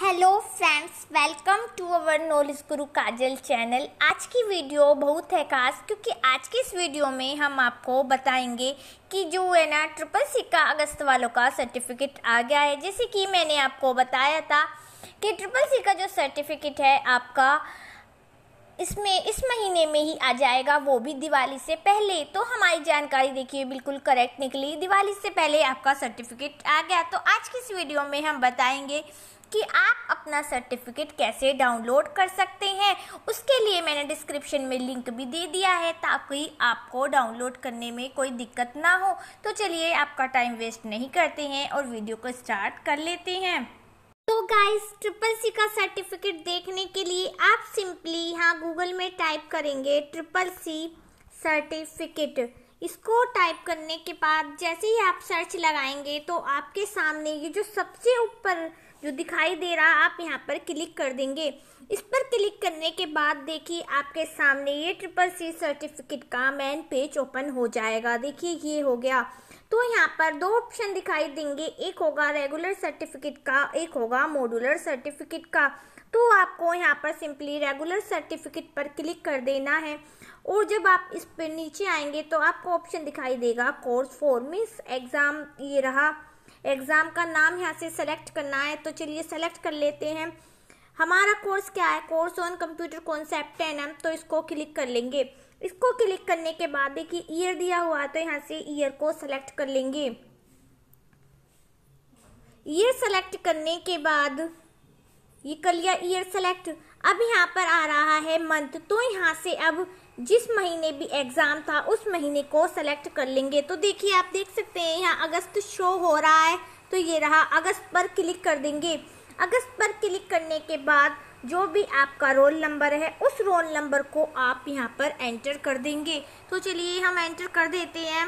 hello friends welcome to our knowledge Guru Kajal channel आज की video बहुत है खास क्योंकि आज की इस वीडियो में हम आपको बताएंगे कि जो है ना ट्रिपल सी का अगस्त वालों का सर्टिफिकेट आ गया है जैसे कि मैंने आपको बताया था कि ट्रिपल सी का जो सर्टिफिकेट है आपका इसमें इस महीने में ही आ जाएगा वो भी दिवाली से पहले तो हमारी जानकारी देखिए बिल्कुल करेक्ट निकली दिवाली से पहले आपका सर्टिफिकेट आ गया तो आज की इस वीडियो में हम बताएंगे कि आप अपना सर्टिफिकेट कैसे डाउनलोड कर सकते हैं उसके लिए मैंने डिस्क्रिप्शन में लिंक भी दे दिया है ताकि आपको डाउनलोड करने में कोई दिक्कत ना हो तो चलिए आपका टाइम वेस्ट नहीं करते हैं और वीडियो को स्टार्ट कर लेते हैं तो गाइस ट्रिपल सी का सर्टिफिकेट देखने के लिए आप सिंपली यहाँ गूगल में टाइप करेंगे ट्रिपल सी सर्टिफिकेट इसको टाइप करने के बाद जैसे ही आप सर्च लगाएंगे तो आपके सामने ये जो सबसे ऊपर जो दिखाई दे रहा आप यहाँ पर क्लिक कर देंगे इस पर क्लिक करने के बाद देखिए आपके सामने ये ट्रिपल सी सर्टिफिकेट का मेन पेज ओपन हो जाएगा देखिए ये हो गया तो यहाँ पर दो ऑप्शन दिखाई देंगे एक होगा रेगुलर सर्टिफिकेट का एक होगा मॉड्यूलर सर्टिफिकेट का तो आपको यहाँ पर सिंपली रेगुलर सर्टिफिकेट पर क्लिक कर देना है और जब आप इस पर नीचे आएंगे तो आपको ऑप्शन दिखाई देगा कोर्स फॉर मीन्स एग्ज़ाम ये रहा एग्ज़ाम का नाम यहाँ से सेलेक्ट करना है तो चलिए सेलेक्ट कर लेते हैं हमारा कोर्स क्या है कोर्स ऑन कंप्यूटर कॉन्सेप्ट है ना तो इसको क्लिक कर लेंगे इसको क्लिक करने के बाद देखिए ईयर दिया हुआ है तो यहाँ से ईयर को सेलेक्ट कर लेंगे ईयर सेलेक्ट करने के बाद ये कर लिया ईयर सेलेक्ट अब यहाँ पर आ रहा है मंथ तो यहाँ से अब जिस महीने भी एग्ज़ाम था उस महीने को सेलेक्ट कर लेंगे तो देखिए आप देख सकते हैं यहाँ अगस्त शो हो रहा है तो ये रहा अगस्त पर क्लिक कर देंगे अगस्त पर क्लिक करने के बाद जो भी आपका रोल नंबर है उस रोल नंबर को आप यहाँ पर एंटर कर देंगे तो चलिए हम एंटर कर देते हैं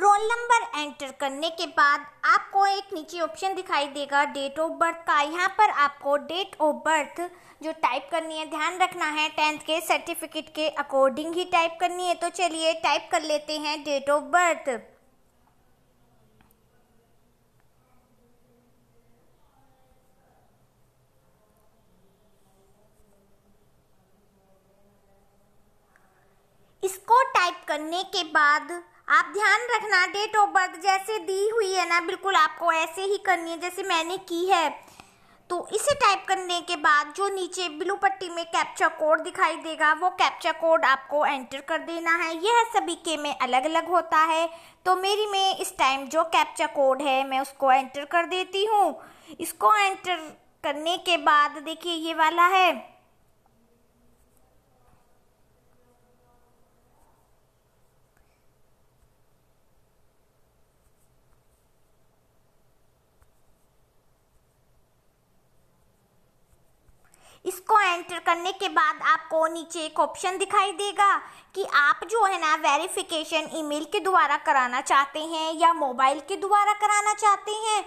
रोल नंबर एंटर करने के बाद आपको एक नीचे ऑप्शन दिखाई देगा डेट ऑफ बर्थ का यहाँ पर आपको डेट ऑफ बर्थ जो टाइप करनी है ध्यान रखना है टेंथ के सर्टिफिकेट के अकॉर्डिंग ही टाइप करनी है तो चलिए टाइप कर लेते हैं डेट ऑफ बर्थ करने के बाद आप ध्यान रखना डेट ऑफ बर्थ जैसे दी हुई है ना बिल्कुल आपको ऐसे ही करनी है जैसे मैंने की है तो इसे टाइप करने के बाद जो नीचे ब्लू पट्टी में कैप्चा कोड दिखाई देगा वो कैप्चा कोड आपको एंटर कर देना है यह सभी के में अलग अलग होता है तो मेरी में इस टाइम जो कैप्चा कोड है मैं उसको एंटर कर देती हूँ इसको एंटर करने के बाद देखिए ये वाला है एंटर करने के बाद आपको नीचे एक ऑप्शन दिखाई देगा कि आप जो है ना वेरिफिकेशन ईमेल के द्वारा कराना चाहते हैं या मोबाइल के द्वारा कराना चाहते हैं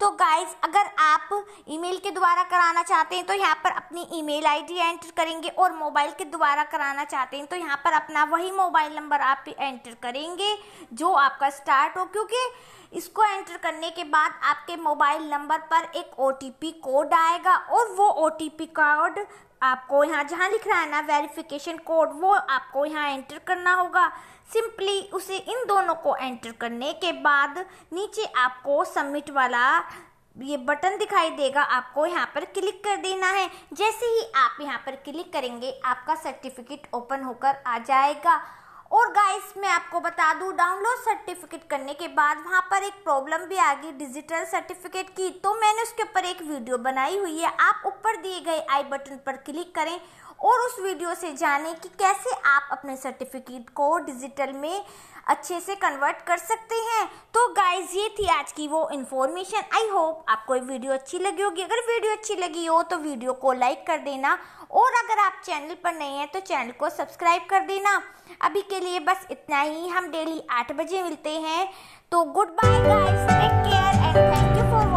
तो गाइस अगर आप ईमेल के द्वारा कराना चाहते हैं तो यहाँ पर अपनी ईमेल आईडी एंटर करेंगे और मोबाइल के द्वारा कराना चाहते हैं तो यहाँ पर अपना वही मोबाइल नंबर आप एंटर करेंगे जो आपका स्टार्ट हो क्योंकि इसको एंटर करने के बाद आपके मोबाइल नंबर पर एक ओ कोड आएगा और वो ओ कोड आपको यहाँ जहाँ लिख रहा है ना वेरिफिकेशन कोड वो आपको यहाँ एंटर करना होगा सिंपली उसे इन दोनों को एंटर करने के बाद नीचे आपको सबमिट वाला ये बटन दिखाई देगा आपको यहाँ पर क्लिक कर देना है जैसे ही आप यहाँ पर क्लिक करेंगे आपका सर्टिफिकेट ओपन होकर आ जाएगा और गाइस मैं आपको बता दूं डाउनलोड सर्टिफिकेट करने के बाद वहां पर एक प्रॉब्लम भी आ गई डिजिटल सर्टिफिकेट की तो मैंने उसके ऊपर एक वीडियो बनाई हुई है आप ऊपर दिए गए आई बटन पर क्लिक करें और उस वीडियो से जाने कि कैसे आप अपने सर्टिफिकेट को डिजिटल में अच्छे से कन्वर्ट कर सकते हैं तो गाइज ये थी आज की वो इन्फॉर्मेशन आई होप आपको ये वीडियो अच्छी लगी होगी अगर वीडियो अच्छी लगी हो तो वीडियो को लाइक कर देना और अगर आप चैनल पर नए हैं तो चैनल को सब्सक्राइब कर देना अभी के लिए बस इतना ही हम डेली आठ बजे मिलते हैं तो good bye guys take care and thank you for